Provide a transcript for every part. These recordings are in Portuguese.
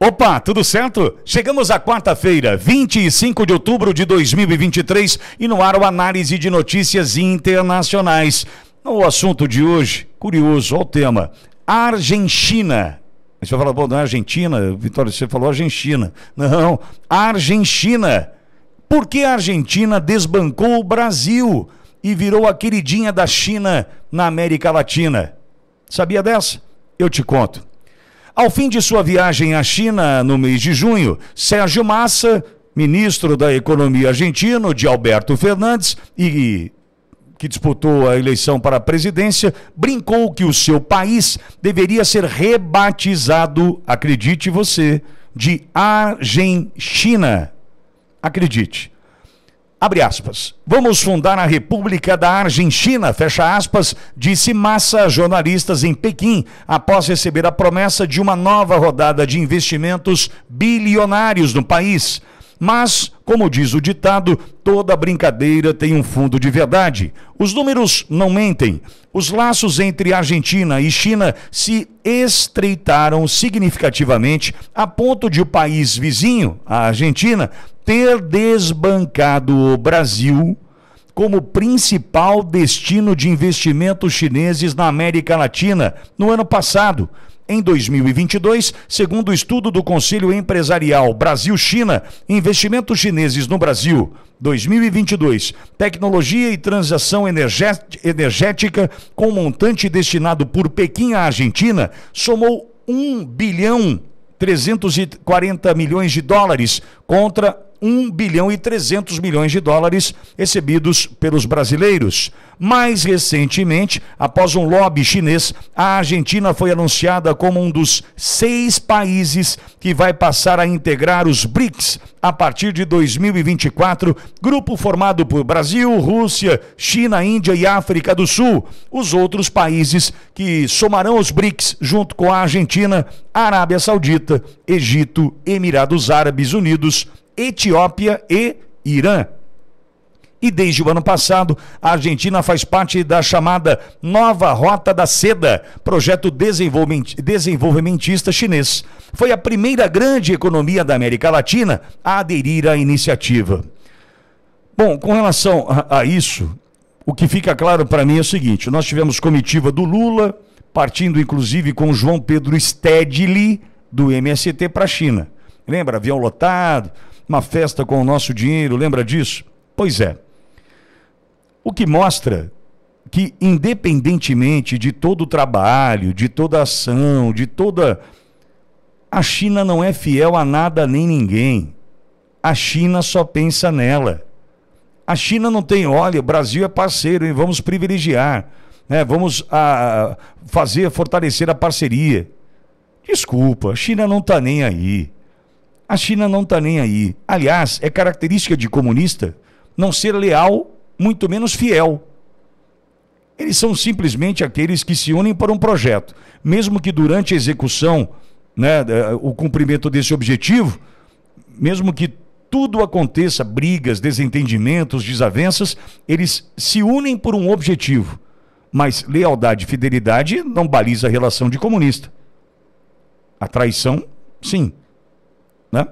Opa, tudo certo? Chegamos à quarta-feira, 25 de outubro de 2023, e no ar o análise de notícias internacionais. O assunto de hoje, curioso, olha o tema: Argentina. Você vai falar, bom, da é Argentina, Vitória, você falou Argentina. Não, Argentina. Por que a Argentina desbancou o Brasil e virou a queridinha da China na América Latina? Sabia dessa? Eu te conto. Ao fim de sua viagem à China no mês de junho, Sérgio Massa, ministro da Economia argentino de Alberto Fernandes e que disputou a eleição para a presidência, brincou que o seu país deveria ser rebatizado, acredite você, de Argentina. Acredite. Abre aspas. Vamos fundar a República da Argentina, fecha aspas, disse Massa a jornalistas em Pequim, após receber a promessa de uma nova rodada de investimentos bilionários no país. Mas como diz o ditado, toda brincadeira tem um fundo de verdade. Os números não mentem. Os laços entre Argentina e China se estreitaram significativamente a ponto de o país vizinho, a Argentina, ter desbancado o Brasil como principal destino de investimentos chineses na América Latina no ano passado, em 2022, segundo o estudo do Conselho Empresarial Brasil-China, investimentos chineses no Brasil 2022, tecnologia e transação energética com montante destinado por Pequim à Argentina somou 1 bilhão 340 milhões de dólares, contra 1 bilhão e 300 milhões de dólares recebidos pelos brasileiros. Mais recentemente, após um lobby chinês, a Argentina foi anunciada como um dos seis países que vai passar a integrar os BRICS a partir de 2024, grupo formado por Brasil, Rússia, China, Índia e África do Sul. Os outros países que somarão os BRICS, junto com a Argentina, Arábia Saudita, Egito, Emirados Árabes Unidos, Etiópia e Irã. E desde o ano passado, a Argentina faz parte da chamada Nova Rota da Seda, projeto desenvolvimentista chinês. Foi a primeira grande economia da América Latina a aderir à iniciativa. Bom, com relação a, a isso, o que fica claro para mim é o seguinte: nós tivemos comitiva do Lula, partindo inclusive com João Pedro Stedley, do MST, para a China. Lembra? Avião lotado uma festa com o nosso dinheiro, lembra disso? Pois é. O que mostra que, independentemente de todo o trabalho, de toda a ação, de toda. A China não é fiel a nada nem ninguém. A China só pensa nela. A China não tem, olha, o Brasil é parceiro e vamos privilegiar, né? vamos a, ah, fazer, fortalecer a parceria. Desculpa, a China não está nem aí. A China não está nem aí. Aliás, é característica de comunista não ser leal, muito menos fiel. Eles são simplesmente aqueles que se unem para um projeto, mesmo que durante a execução, né, o cumprimento desse objetivo, mesmo que tudo aconteça, brigas, desentendimentos, desavenças, eles se unem por um objetivo. Mas lealdade e fidelidade não baliza a relação de comunista. A traição, sim. Né?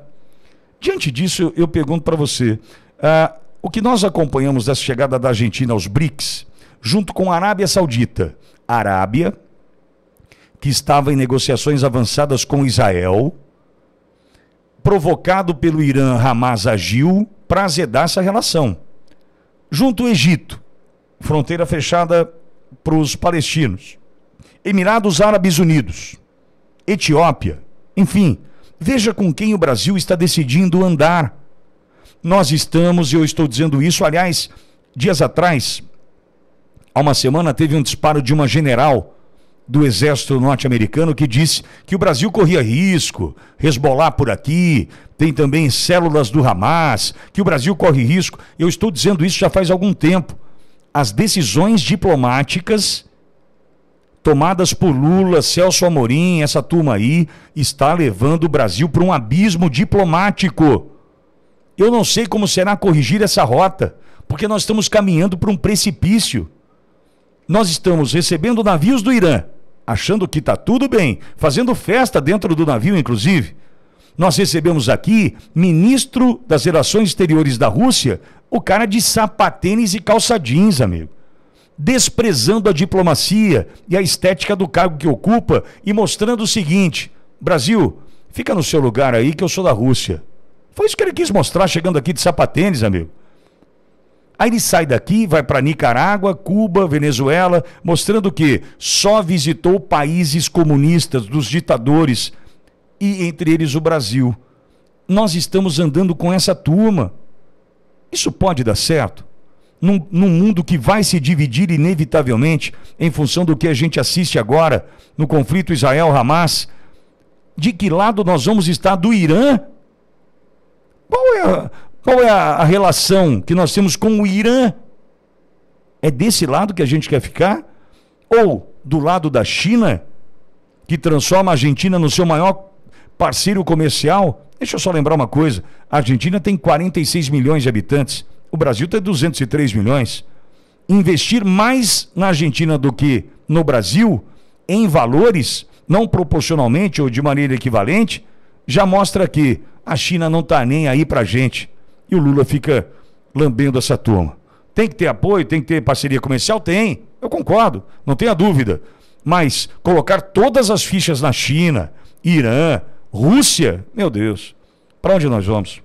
Diante disso, eu, eu pergunto para você: ah, o que nós acompanhamos dessa chegada da Argentina aos BRICS, junto com a Arábia Saudita? Arábia, que estava em negociações avançadas com Israel, provocado pelo Irã, Hamas agiu para azedar essa relação. Junto ao Egito, fronteira fechada para os palestinos. Emirados Árabes Unidos, Etiópia, enfim, Veja com quem o Brasil está decidindo andar. Nós estamos, e eu estou dizendo isso, aliás, dias atrás, há uma semana, teve um disparo de uma general do exército norte-americano que disse que o Brasil corria risco, resbolar por aqui, tem também células do Hamas, que o Brasil corre risco. Eu estou dizendo isso já faz algum tempo. As decisões diplomáticas tomadas por Lula, Celso Amorim, essa turma aí, está levando o Brasil para um abismo diplomático. Eu não sei como será corrigir essa rota, porque nós estamos caminhando para um precipício. Nós estamos recebendo navios do Irã, achando que está tudo bem, fazendo festa dentro do navio, inclusive. Nós recebemos aqui ministro das Relações Exteriores da Rússia, o cara de sapatênis e calça jeans, amigo desprezando a diplomacia e a estética do cargo que ocupa e mostrando o seguinte: Brasil, fica no seu lugar aí que eu sou da Rússia. Foi isso que ele quis mostrar chegando aqui de sapatênis, amigo. Aí ele sai daqui, vai para Nicarágua, Cuba, Venezuela, mostrando que só visitou países comunistas, dos ditadores, e entre eles o Brasil. Nós estamos andando com essa turma. Isso pode dar certo? num, num, mundo que vai se dividir inevitavelmente em função do que a gente assiste agora no conflito Israel-Hamas? De que lado nós vamos estar do Irã? Qual é, a, qual é a, a relação que nós temos com o Irã? É desse lado que a gente quer ficar? Ou do lado da China, que transforma a Argentina no seu maior parceiro comercial? Deixa eu só lembrar uma coisa: a Argentina tem 46 milhões de habitantes o Brasil tem 203 milhões. Investir mais na Argentina do que no Brasil, em valores, não proporcionalmente ou de maneira equivalente, já mostra que a China não está nem aí para gente. E o Lula fica lambendo essa turma. Tem que ter apoio, tem que ter parceria comercial? Tem, eu concordo, não tenha dúvida. Mas colocar todas as fichas na China, Irã, Rússia, meu Deus, para onde nós vamos?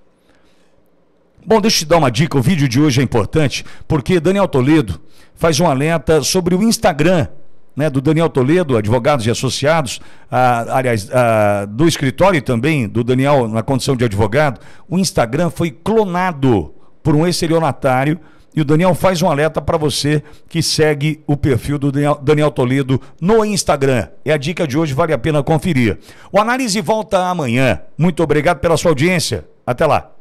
Bom, deixa eu te dar uma dica. O vídeo de hoje é importante porque Daniel Toledo faz um alerta sobre o Instagram né, do Daniel Toledo, advogados e associados, a, ah, aliás, ah, do escritório também, do Daniel na condição de advogado, o Instagram foi clonado por um estelionatário e o Daniel faz um alerta para você que segue o perfil do Daniel Toledo no Instagram. É a dica de hoje, vale a pena conferir. O análise volta amanhã. Muito obrigado pela sua audiência. Até lá.